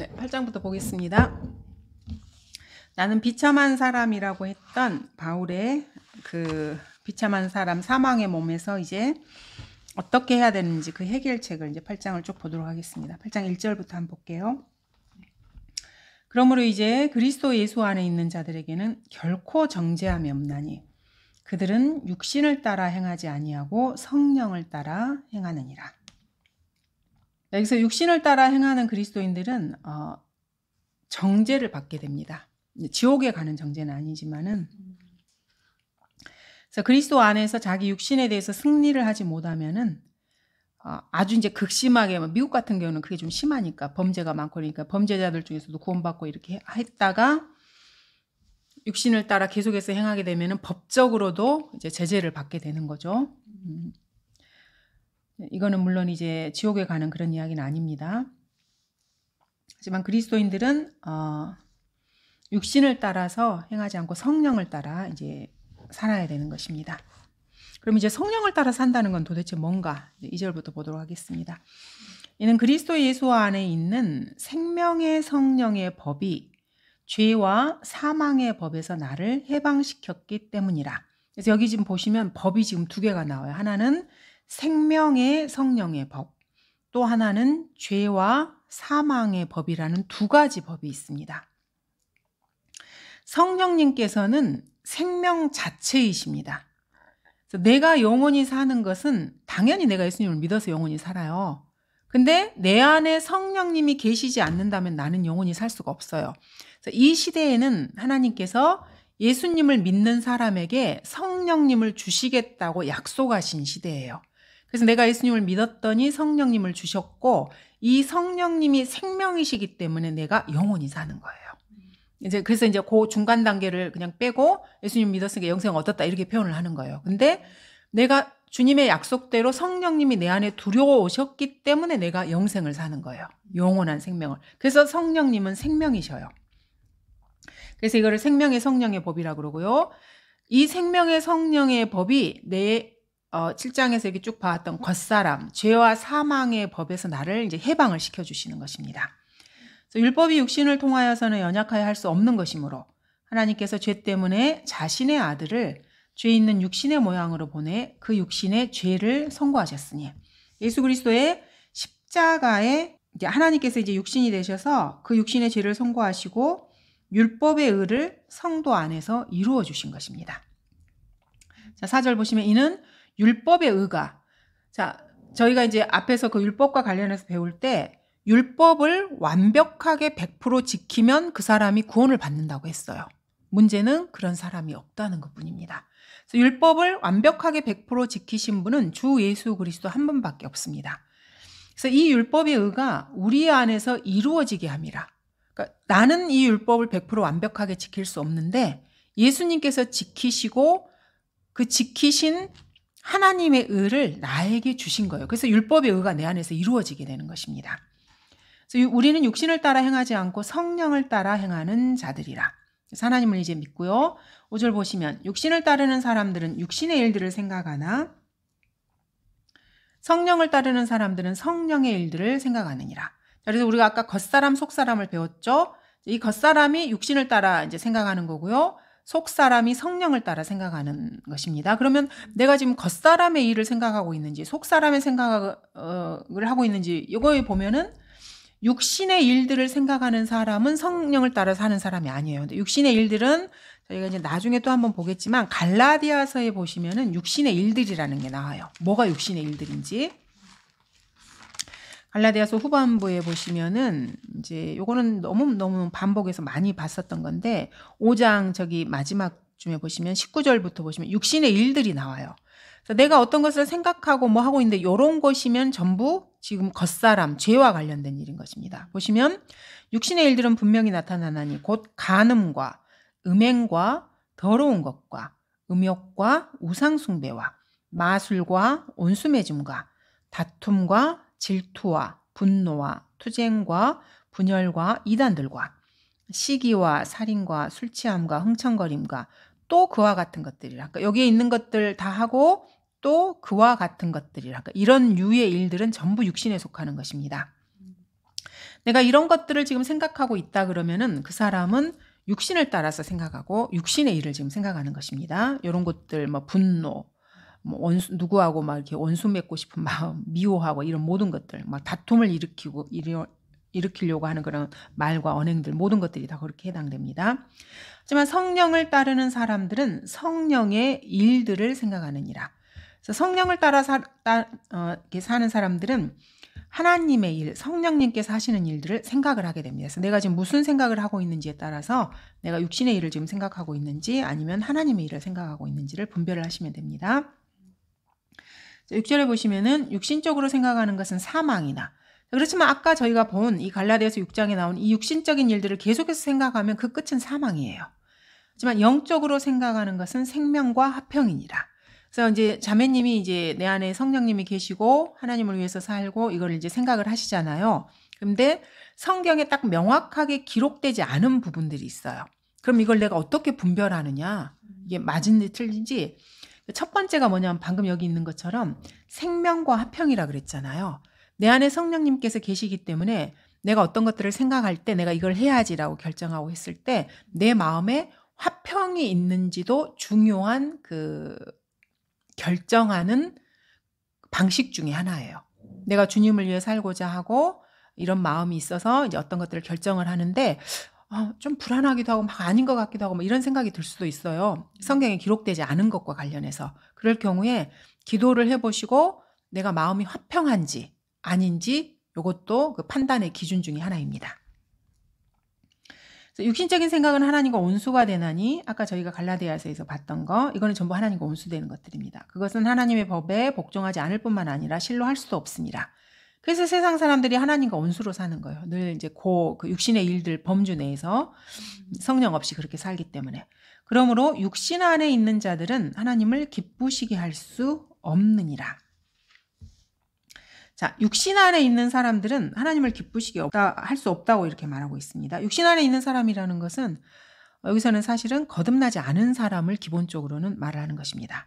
네, 8장부터 보겠습니다. 나는 비참한 사람이라고 했던 바울의 그 비참한 사람 사망의 몸에서 이제 어떻게 해야 되는지 그 해결책을 이제 8장을 쭉 보도록 하겠습니다. 8장 1절부터 한번 볼게요. 그러므로 이제 그리스도 예수 안에 있는 자들에게는 결코 정죄함이 없나니 그들은 육신을 따라 행하지 아니하고 성령을 따라 행하느니라. 여기서 육신을 따라 행하는 그리스도인들은 어, 정죄를 받게 됩니다. 지옥에 가는 정죄는 아니지만은 그래서 그리스도 안에서 자기 육신에 대해서 승리를 하지 못하면은 어, 아주 이제 극심하게 뭐 미국 같은 경우는 그게 좀 심하니까 범죄가 많고 그러니까 범죄자들 중에서도 구원받고 이렇게 했다가 육신을 따라 계속해서 행하게 되면은 법적으로도 이제 제재를 받게 되는 거죠. 음. 이거는 물론 이제 지옥에 가는 그런 이야기는 아닙니다. 하지만 그리스도인들은 어, 육신을 따라서 행하지 않고 성령을 따라 이제 살아야 되는 것입니다. 그럼 이제 성령을 따라 산다는 건 도대체 뭔가? 이절부터 보도록 하겠습니다. 이는 그리스도 예수 안에 있는 생명의 성령의 법이 죄와 사망의 법에서 나를 해방시켰기 때문이라. 그래서 여기 지금 보시면 법이 지금 두 개가 나와요. 하나는 생명의 성령의 법, 또 하나는 죄와 사망의 법이라는 두 가지 법이 있습니다. 성령님께서는 생명 자체이십니다. 내가 영원히 사는 것은 당연히 내가 예수님을 믿어서 영원히 살아요. 근데 내 안에 성령님이 계시지 않는다면 나는 영원히 살 수가 없어요. 이 시대에는 하나님께서 예수님을 믿는 사람에게 성령님을 주시겠다고 약속하신 시대예요. 그래서 내가 예수님을 믿었더니 성령님을 주셨고 이 성령님이 생명이시기 때문에 내가 영원히 사는 거예요. 이제 그래서 이제 그 중간 단계를 그냥 빼고 예수님 믿었으니까 영생 얻었다 이렇게 표현을 하는 거예요. 근데 내가 주님의 약속대로 성령님이 내 안에 두려워 오셨기 때문에 내가 영생을 사는 거예요. 영원한 생명을. 그래서 성령님은 생명이셔요. 그래서 이거를 생명의 성령의 법이라 그러고요. 이 생명의 성령의 법이 내 어, 7장에서 여기 쭉 봐왔던 겉사람, 죄와 사망의 법에서 나를 이제 해방을 시켜주시는 것입니다. 율법이 육신을 통하여서는 연약하여 할 수 없는 것이므로 하나님께서 죄 때문에 자신의 아들을 죄 있는 육신의 모양으로 보내 그 육신의 죄를 선고하셨으니 예수 그리스도의 십자가에 이제 하나님께서 이제 육신이 되셔서 그 육신의 죄를 선고하시고 율법의 의를 성도 안에서 이루어 주신 것입니다. 자, 4절 보시면 이는 율법의 의가. 자, 저희가 이제 앞에서 그 율법과 관련해서 배울 때 율법을 완벽하게 100% 지키면 그 사람이 구원을 받는다고 했어요. 문제는 그런 사람이 없다는 것 뿐입니다. 율법을 완벽하게 100% 지키신 분은 주 예수 그리스도 한 분밖에 없습니다. 그래서 이 율법의 의가 우리 안에서 이루어지게 합이라 그러니까 나는 이 율법을 100% 완벽하게 지킬 수 없는데 예수님께서 지키시고 그 지키신 하나님의 의를 나에게 주신 거예요. 그래서 율법의 의가 내 안에서 이루어지게 되는 것입니다. 그래서 우리는 육신을 따라 행하지 않고 성령을 따라 행하는 자들이라. 그래서 하나님을 이제 믿고요. 5절 보시면 육신을 따르는 사람들은 육신의 일들을 생각하나 성령을 따르는 사람들은 성령의 일들을 생각하느니라. 그래서 우리가 아까 겉사람 속사람을 배웠죠. 이 겉사람이 육신을 따라 이제 생각하는 거고요. 속 사람이 성령을 따라 생각하는 것입니다. 그러면 내가 지금 겉 사람의 일을 생각하고 있는지 속 사람의 생각을 어, 하고 있는지 이거에 보면은 육신의 일들을 생각하는 사람은 성령을 따라 사는 사람이 아니에요. 육신의 일들은 저희가 이제 나중에 또 한번 보겠지만 갈라디아서에 보시면은 육신의 일들이라는 게 나와요. 뭐가 육신의 일들인지. 갈라디아서 후반부에 보시면은 이제 요거는 너무 너무 반복해서 많이 봤었던 건데 5장 저기 마지막 중에 보시면 19절부터 보시면 육신의 일들이 나와요. 그래서 내가 어떤 것을 생각하고 뭐 하고 있는데 요런 것이면 전부 지금 겉사람 죄와 관련된 일인 것입니다. 보시면 육신의 일들은 분명히 나타나나니 곧 간음과 음행과 더러운 것과 음욕과 우상숭배와 마술과 온수매즘과 다툼과 질투와 분노와 투쟁과 분열과 이단들과 시기와 살인과 술 취함과 흥청거림과 또 그와 같은 것들이라까 그러니까 여기에 있는 것들 다 하고 또 그와 같은 것들이라까 그러니까 이런 유의 일들은 전부 육신에 속하는 것입니다. 내가 이런 것들을 지금 생각하고 있다 그러면은 그 사람은 육신을 따라서 생각하고 육신의 일을 지금 생각하는 것입니다. 이런 것들 뭐 분노, 뭐 원수 누구하고 막 이렇게 원수 맺고 싶은 마음, 미워하고 이런 모든 것들, 막 다툼을 일으키고 일어, 일으키려고 하는 그런 말과 언행들 모든 것들이 다 그렇게 해당됩니다. 하지만 성령을 따르는 사람들은 성령의 일들을 생각하느니라. 그래서 성령을 따라 사, 따, 어, 이렇게 사는 사람들은 하나님의 일, 성령님께서 하시는 일들을 생각을 하게 됩니다. 그래서 내가 지금 무슨 생각을 하고 있는지에 따라서 내가 육신의 일을 지금 생각하고 있는지 아니면 하나님의 일을 생각하고 있는지를 분별을 하시면 됩니다. 6절에 보시면은 육신적으로 생각하는 것은 사망이다. 그렇지만 아까 저희가 본 이 갈라디아서 6장에 나온 이 육신적인 일들을 계속해서 생각하면 그 끝은 사망이에요. 하지만 영적으로 생각하는 것은 생명과 합평이니라 그래서 이제 자매님이 이제 내 안에 성령님이 계시고 하나님을 위해서 살고 이걸 이제 생각을 하시잖아요. 근데 성경에 딱 명확하게 기록되지 않은 부분들이 있어요. 그럼 이걸 내가 어떻게 분별하느냐? 이게 맞은지 틀린지 첫 번째가 뭐냐면 방금 여기 있는 것처럼 생명과 화평이라 그랬잖아요. 내 안에 성령님께서 계시기 때문에 내가 어떤 것들을 생각할 때 내가 이걸 해야지라고 결정하고 했을 때 내 마음에 화평이 있는지도 중요한 그 결정하는 방식 중의 하나예요. 내가 주님을 위해 살고자 하고 이런 마음이 있어서 이제 어떤 것들을 결정을 하는데 아, 좀 불안하기도 하고 막 아닌 것 같기도 하고 뭐 이런 생각이 들 수도 있어요. 성경에 기록되지 않은 것과 관련해서. 그럴 경우에 기도를 해보시고 내가 마음이 화평한지 아닌지 이것도 그 판단의 기준 중의 하나입니다. 육신적인 생각은 하나님과 온수가 되나니 아까 저희가 갈라디아서에서 봤던 거 이거는 전부 하나님과 온수되는 것들입니다. 그것은 하나님의 법에 복종하지 않을 뿐만 아니라 실로 할 수도 없습니다. 그래서 세상 사람들이 하나님과 원수로 사는 거예요. 늘 이제 고, 그 육신의 일들 범주 내에서 성령 없이 그렇게 살기 때문에. 그러므로 육신 안에 있는 자들은 하나님을 기쁘시게 할 수 없느니라. 자, 육신 안에 있는 사람들은 하나님을 기쁘시게 없다, 할수 없다고 이렇게 말하고 있습니다. 육신 안에 있는 사람이라는 것은 여기서는 사실은 거듭나지 않은 사람을 기본적으로는 말을 하는 것입니다.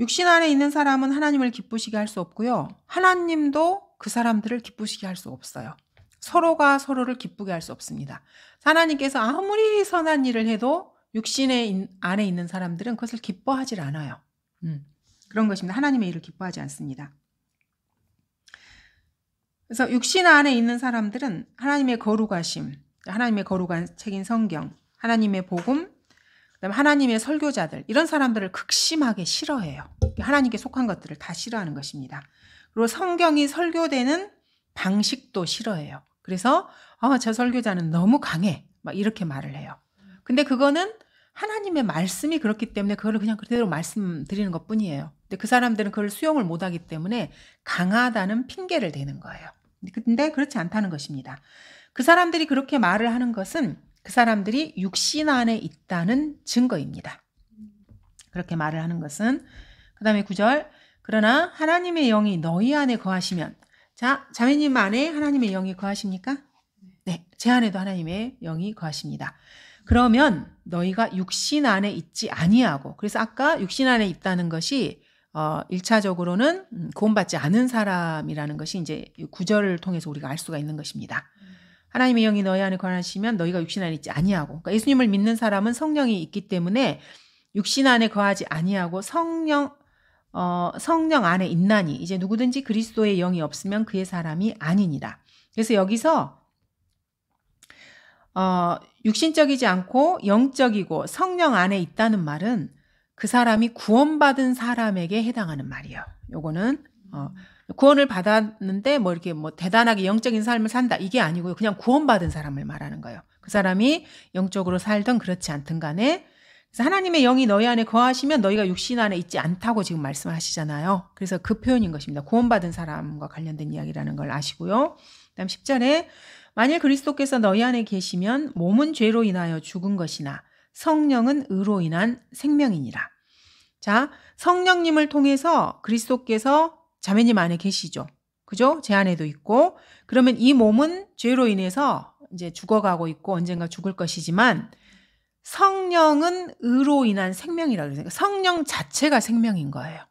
육신 안에 있는 사람은 하나님을 기쁘시게 할 수 없고요. 하나님도 그 사람들을 기쁘시게 할 수 없어요. 서로가 서로를 기쁘게 할 수 없습니다. 하나님께서 아무리 선한 일을 해도 육신의 안에 있는 사람들은 그것을 기뻐하지 않아요. 음, 그런 것입니다. 하나님의 일을 기뻐하지 않습니다. 그래서 육신 안에 있는 사람들은 하나님의 거룩하심, 하나님의 거룩한 책인 성경, 하나님의 복음, 그다음에 하나님의 설교자들 이런 사람들을 극심하게 싫어해요. 하나님께 속한 것들을 다 싫어하는 것입니다. 그리고 성경이 설교되는 방식도 싫어해요. 그래서 어, 저 설교자는 너무 강해 막 이렇게 말을 해요. 근데 그거는 하나님의 말씀이 그렇기 때문에 그걸 그냥 그대로 말씀드리는 것 뿐이에요. 근데 그 사람들은 그걸 수용을 못 하기 때문에 강하다는 핑계를 대는 거예요. 근데 그렇지 않다는 것입니다. 그 사람들이 그렇게 말을 하는 것은 그 사람들이 육신 안에 있다는 증거입니다. 그렇게 말을 하는 것은 그 다음에 9절 그러나 하나님의 영이 너희 안에 거하시면 자 자매님 안에 하나님의 영이 거하십니까? 네, 제 안에도 하나님의 영이 거하십니다. 그러면 너희가 육신 안에 있지 아니하고 그래서 아까 육신 안에 있다는 것이 어, 1차적으로는 음, 구원받지 않은 사람이라는 것이 이제 구절을 통해서 우리가 알 수가 있는 것입니다. 하나님의 영이 너희 안에 관하시면 너희가 육신 안에 있지 아니하고. 그러니까 예수님을 믿는 사람은 성령이 있기 때문에 육신 안에 거하지 아니하고 성령 어, 성령 안에 있나니 이제 누구든지 그리스도의 영이 없으면 그의 사람이 아니니라. 그래서 여기서 어, 육신적이지 않고 영적이고 성령 안에 있다는 말은 그 사람이 구원받은 사람에게 해당하는 말이에요. 요거는 어, 구원을 받았는데 뭐 이렇게 뭐 대단하게 영적인 삶을 산다 이게 아니고요. 그냥 구원받은 사람을 말하는 거예요. 그 사람이 영적으로 살든 그렇지 않든 간에 하나님의 영이 너희 안에 거하시면 너희가 육신 안에 있지 않다고 지금 말씀하시잖아요. 그래서 그 표현인 것입니다. 구원받은 사람과 관련된 이야기라는 걸 아시고요. 그다음 10절에 만일 그리스도께서 너희 안에 계시면 몸은 죄로 인하여 죽은 것이나 성령은 의로 인한 생명이니라. 자, 성령님을 통해서 그리스도께서 자매님 안에 계시죠. 그죠? 제 안에도 있고. 그러면 이 몸은 죄로 인해서 이제 죽어가고 있고 언젠가 죽을 것이지만 성령은 의로 인한 생명이라 그러니까 성령 자체가 생명인 거예요.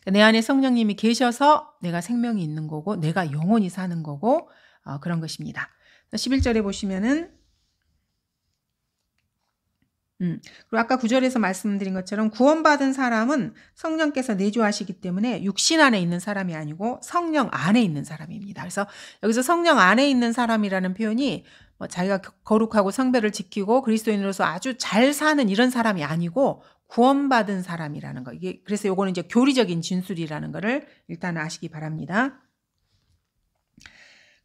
그러니까 내 안에 성령님이 계셔서 내가 생명이 있는 거고 내가 영원히 사는 거고 어, 그런 것입니다. 11절에 보시면은 음. 그리고 아까 구절에서 말씀드린 것처럼 구원받은 사람은 성령께서 내주하시기 때문에 육신 안에 있는 사람이 아니고 성령 안에 있는 사람입니다. 그래서 여기서 성령 안에 있는 사람이라는 표현이 뭐 자기가 거룩하고 성별을 지키고 그리스도인으로서 아주 잘 사는 이런 사람이 아니고 구원받은 사람이라는 거. 이게 그래서 요거는 이제 교리적인 진술이라는 거를 일단 아시기 바랍니다.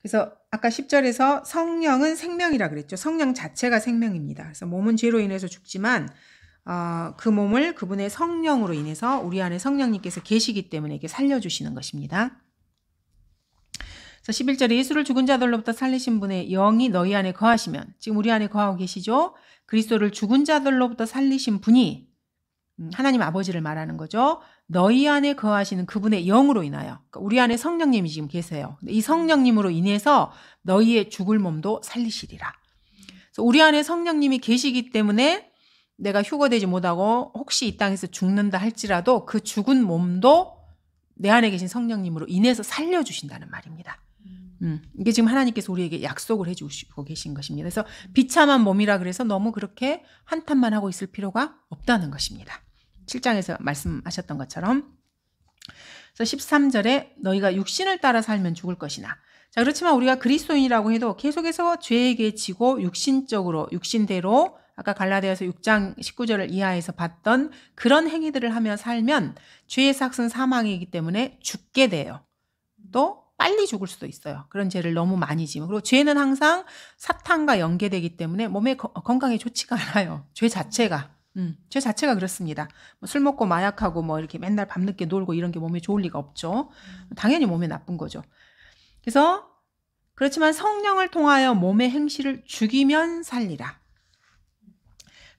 그래서 아까 10절에서 성령은 생명이라 그랬죠. 성령 자체가 생명입니다. 그래서 몸은 죄로 인해서 죽지만 어, 그 몸을 그분의 성령으로 인해서 우리 안에 성령님께서 계시기 때문에 이렇게 살려주시는 것입니다. 그래서 11절에 예수를 죽은 자들로부터 살리신 분의 영이 너희 안에 거하시면 지금 우리 안에 거하고 계시죠. 그리스도를 죽은 자들로부터 살리신 분이 음, 하나님 아버지를 말하는 거죠. 너희 안에 거하시는 그분의 영으로 인하여 그러니까 우리 안에 성령님이 지금 계세요. 이 성령님으로 인해서 너희의 죽을 몸도 살리시리라. 우리 안에 성령님이 계시기 때문에 내가 휴거되지 못하고 혹시 이 땅에서 죽는다 할지라도 그 죽은 몸도 내 안에 계신 성령님으로 인해서 살려주신다는 말입니다. 음. 음, 이게 지금 하나님께서 우리에게 약속을 해주시고 계신 것입니다. 그래서 비참한 몸이라 그래서 너무 그렇게 한탄만 하고 있을 필요가 없다는 것입니다. 7장에서 말씀하셨던 것처럼 그래서 13절에 너희가 육신을 따라 살면 죽을 것이나 자 그렇지만 우리가 그리스도인이라고 해도 계속해서 죄에게 지고 육신적으로 육신대로 아까 갈라디아서 6장 19절을 이하에서 봤던 그런 행위들을 하며 살면 죄의 삭은 사망이기 때문에 죽게 돼요. 또 빨리 죽을 수도 있어요. 그런 죄를 너무 많이 지면. 그리고 죄는 항상 사탄과 연계되기 때문에 몸에 건강에 좋지가 않아요. 죄 자체가. 음, 죄 자체가 그렇습니다. 뭐 술 먹고 마약하고 뭐 이렇게 맨날 밤늦게 놀고 이런 게 몸에 좋을 리가 없죠. 음. 당연히 몸에 나쁜 거죠. 그래서 그렇지만 성령을 통하여 몸의 행실을 죽이면 살리라.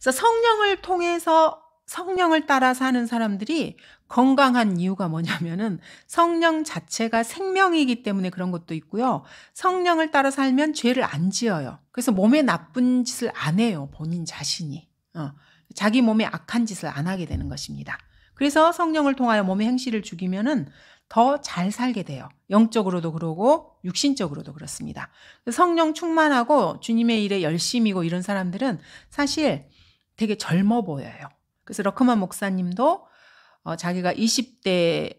그래서 성령을 통해서 성령을 따라 사는 사람들이 건강한 이유가 뭐냐면은 성령 자체가 생명이기 때문에 그런 것도 있고요. 성령을 따라 살면 죄를 안 지어요. 그래서 몸에 나쁜 짓을 안 해요. 본인 자신이. 어. 자기 몸에 악한 짓을 안 하게 되는 것입니다. 그래서 성령을 통하여 몸의 행실을 죽이면은 더 잘 살게 돼요. 영적으로도 그러고 육신적으로도 그렇습니다. 성령 충만하고 주님의 일에 열심이고 이런 사람들은 사실 되게 젊어 보여요. 그래서 러크만 목사님도 어, 자기가 20대,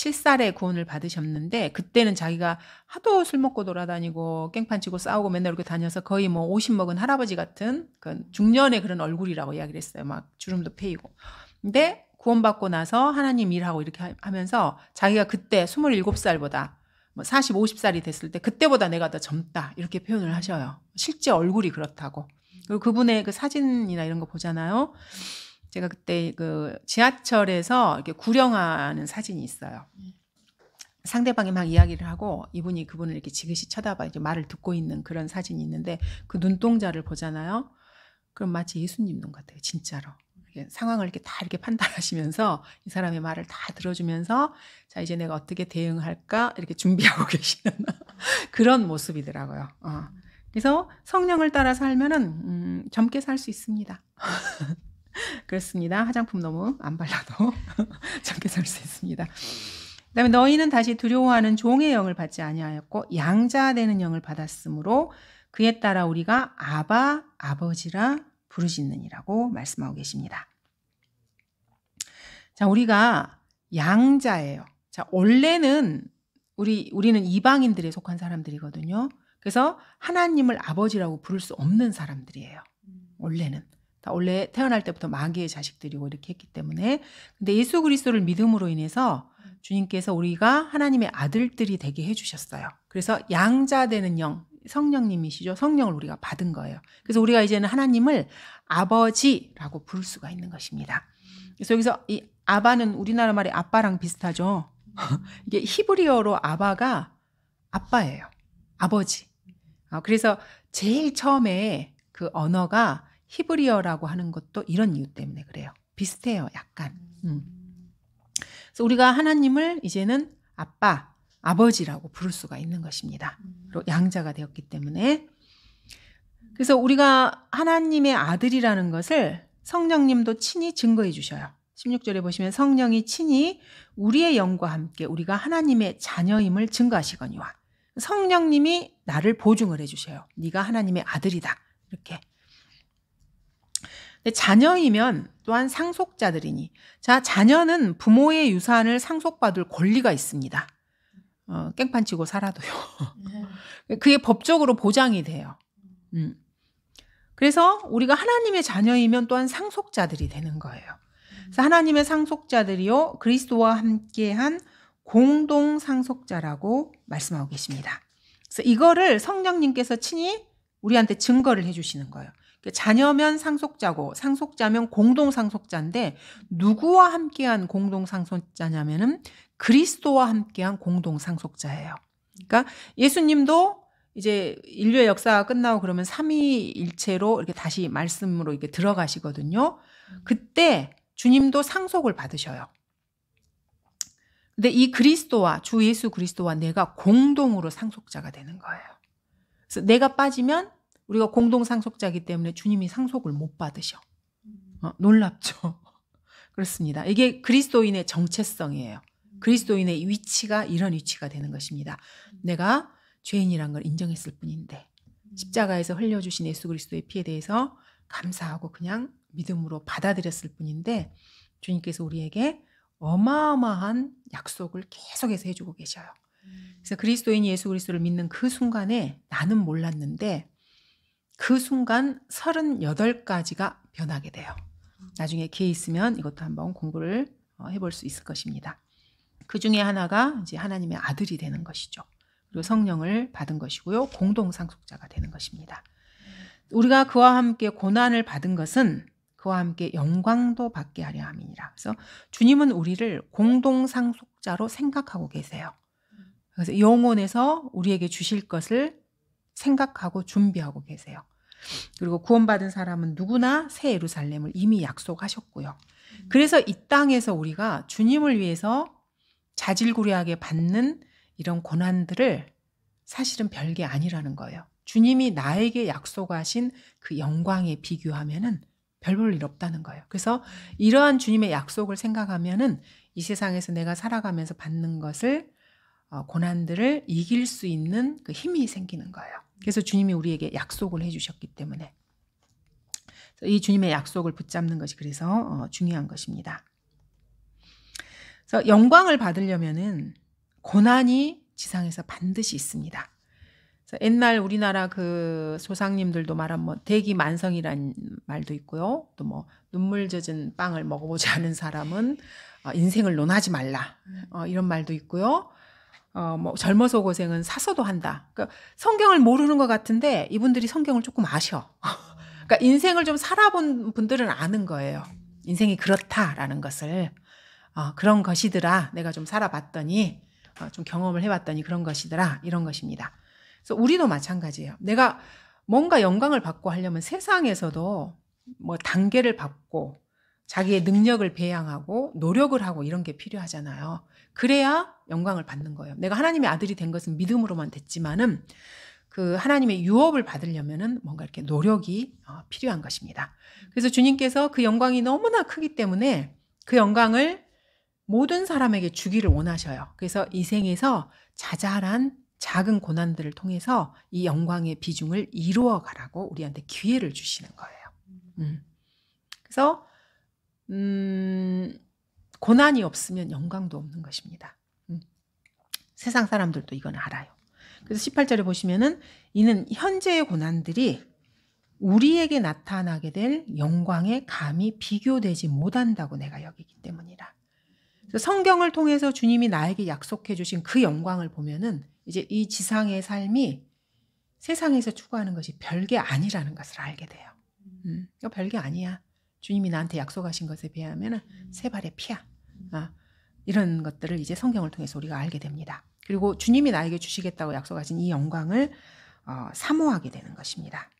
7살에 구원을 받으셨는데 그때는 자기가 하도 술 먹고 돌아다니고 깽판 치고 싸우고 맨날 이렇게 다녀서 거의 뭐50 먹은 할아버지 같은 그 중년의 그런 얼굴이라고 이야기를 했어요. 막 주름도 패이고. 근데 구원받고 나서 하나님 일하고 이렇게 하면서 자기가 그때 27살보다 뭐 40, 50살이 됐을 때 그때보다 내가 더 젊다 이렇게 표현을 하셔요. 실제 얼굴이 그렇다고. 그리고 그분의 그 사진이나 이런 거 보잖아요. 제가 그때 그 지하철에서 이렇게 구령하는 사진이 있어요. 상대방이 막 이야기를 하고 이분이 그분을 이렇게 지그시 쳐다봐 이제 말을 듣고 있는 그런 사진이 있는데 그 눈동자를 보잖아요. 그럼 마치 예수님 눈 같아요, 진짜로. 상황을 이렇게 다 이렇게 판단하시면서 이 사람의 말을 다 들어주면서 자 이제 내가 어떻게 대응할까 이렇게 준비하고 계시는 그런 모습이더라고요. 어. 그래서 성령을 따라 살면은 음, 젊게 살 수 있습니다. 그렇습니다. 화장품 너무 안 발라도 적게 살 수 있습니다. 그다음에 너희는 다시 두려워하는 종의 영을 받지 아니하였고 양자 되는 영을 받았으므로 그에 따라 우리가 아바 아버지라 부르짖느니라고 말씀하고 계십니다. 자, 우리가 양자예요. 자, 원래는 우리 우리는 이방인들에 속한 사람들이거든요. 그래서 하나님을 아버지라고 부를 수 없는 사람들이에요. 원래는. 다 원래 태어날 때부터 마귀의 자식들이고 이렇게 했기 때문에 근데 예수 그리스도를 믿음으로 인해서 주님께서 우리가 하나님의 아들들이 되게 해주셨어요. 그래서 양자 되는 영 성령님이시죠. 성령을 우리가 받은 거예요. 그래서 우리가 이제는 하나님을 아버지라고 부를 수가 있는 것입니다. 그래서 여기서 이 아바는 우리나라 말이 아빠랑 비슷하죠. 이게 히브리어로 아바가 아빠예요. 아버지. 어, 그래서 제일 처음에 그 언어가 히브리어라고 하는 것도 이런 이유 때문에 그래요. 비슷해요, 약간. 음. 음. 그래서 우리가 하나님을 이제는 아빠, 아버지라고 부를 수가 있는 것입니다. 음. 그리고 양자가 되었기 때문에. 그래서 우리가 하나님의 아들이라는 것을 성령님도 친히 증거해 주셔요. 16절에 보시면 성령이 친히 우리의 영과 함께 우리가 하나님의 자녀임을 증거하시거니와 성령님이 나를 보증을 해주셔요. 네가 하나님의 아들이다. 이렇게 자녀이면 또한 상속자들이니 자 자녀는 부모의 유산을 상속받을 권리가 있습니다. 어, 깽판 치고 살아도요. 네. 그게 법적으로 보장이 돼요. 음. 그래서 우리가 하나님의 자녀이면 또한 상속자들이 되는 거예요. 그래서 하나님의 상속자들이요 그리스도와 함께한 공동 상속자라고 말씀하고 계십니다. 그래서 이거를 성령님께서 친히 우리한테 증거를 해주시는 거예요. 그러니까 자녀면 상속자고 상속자면 공동상속자인데 누구와 함께한 공동상속자냐면은 그리스도와 함께한 공동상속자예요. 그러니까 예수님도 이제 인류의 역사가 끝나고 그러면 삼위일체로 이렇게 다시 말씀으로 이렇게 들어가시거든요. 그때 주님도 상속을 받으셔요. 근데 이 그리스도와 주 예수 그리스도와 내가 공동으로 상속자가 되는 거예요. 그래서 내가 빠지면 우리가 공동 상속자이기 때문에 주님이 상속을 못 받으셔. 어, 놀랍죠. 그렇습니다. 이게 그리스도인의 정체성이에요. 그리스도인의 위치가 이런 위치가 되는 것입니다. 내가 죄인이란 걸 인정했을 뿐인데 십자가에서 흘려주신 예수 그리스도의 피에 대해서 감사하고 그냥 믿음으로 받아들였을 뿐인데 주님께서 우리에게 어마어마한 약속을 계속해서 해주고 계셔요. 그래서 그리스도인 예수 그리스도를 믿는 그 순간에 나는 몰랐는데 그 순간 38가지가 변하게 돼요. 나중에 기회 있으면 이것도 한번 공부를 어, 해볼 수 있을 것입니다. 그 중에 하나가 이제 하나님의 아들이 되는 것이죠. 그리고 성령을 받은 것이고요. 공동상속자가 되는 것입니다. 우리가 그와 함께 고난을 받은 것은 그와 함께 영광도 받게 하려 함이니라. 그래서 주님은 우리를 공동상속자로 생각하고 계세요. 그래서 영혼에서 우리에게 주실 것을 생각하고 준비하고 계세요. 그리고 구원받은 사람은 누구나 새 예루살렘을 이미 약속하셨고요. 그래서 이 땅에서 우리가 주님을 위해서 자질구레하게 받는 이런 고난들을 사실은 별게 아니라는 거예요. 주님이 나에게 약속하신 그 영광에 비교하면은 별볼일 없다는 거예요. 그래서 이러한 주님의 약속을 생각하면은 이 세상에서 내가 살아가면서 받는 것을 어, 고난들을 이길 수 있는 그 힘이 생기는 거예요. 그래서 주님이 우리에게 약속을 해주셨기 때문에 이 주님의 약속을 붙잡는 것이 그래서 어, 중요한 것입니다. 그래서 영광을 받으려면은 고난이 지상에서 반드시 있습니다. 그래서 옛날 우리나라 그 소상님들도 말한 뭐 대기 만성이란 말도 있고요. 또 뭐 눈물 젖은 빵을 먹어보지 않은 사람은 어, 인생을 논하지 말라 어, 이런 말도 있고요. 어, 뭐 젊어서 고생은 사서도 한다. 그러니까 성경을 모르는 것 같은데 이분들이 성경을 조금 아셔. 그러니까 인생을 좀 살아본 분들은 아는 거예요. 인생이 그렇다라는 것을 어, 그런 것이더라. 내가 좀 살아봤더니 어, 좀 경험을 해봤더니 그런 것이더라. 이런 것입니다. 그래서 우리도 마찬가지예요. 내가 뭔가 영광을 받고 하려면 세상에서도 뭐 단계를 받고 자기의 능력을 배양하고 노력을 하고 이런 게 필요하잖아요. 그래야 영광을 받는 거예요. 내가 하나님의 아들이 된 것은 믿음으로만 됐지만은 그 하나님의 유업을 받으려면은 뭔가 이렇게 노력이 어, 필요한 것입니다. 그래서 주님께서 그 영광이 너무나 크기 때문에 그 영광을 모든 사람에게 주기를 원하셔요. 그래서 이 생에서 자잘한 작은 고난들을 통해서 이 영광의 비중을 이루어 가라고 우리한테 기회를 주시는 거예요. 음. 그래서 음, 고난이 없으면 영광도 없는 것입니다. 음. 세상 사람들도 이건 알아요. 그래서 18절에 보시면은 이는 현재의 고난들이 우리에게 나타나게 될 영광에 감히 비교되지 못한다고 내가 여기기 때문이라. 성경을 통해서 주님이 나에게 약속해 주신 그 영광을 보면은 이제 이 지상의 삶이 세상에서 추구하는 것이 별게 아니라는 것을 알게 돼요. 음, 이거 별게 아니야. 주님이 나한테 약속하신 것에 비하면 세 발의 피야. 아, 어, 이런 것들을 이제 성경을 통해서 우리가 알게 됩니다. 그리고 주님이 나에게 주시겠다고 약속하신 이 영광을 어, 사모하게 되는 것입니다.